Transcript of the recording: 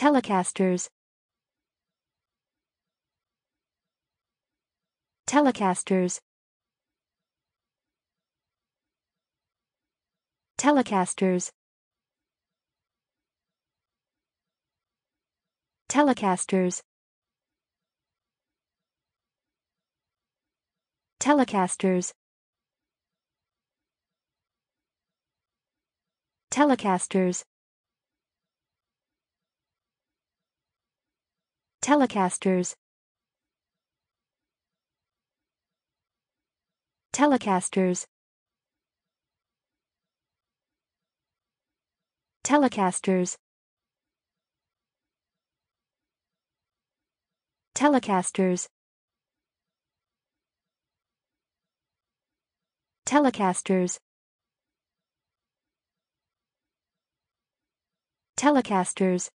Telecasters Telecasters Telecasters Telecasters Telecasters Telecasters Telecasters Telecasters Telecasters Telecasters Telecasters Telecasters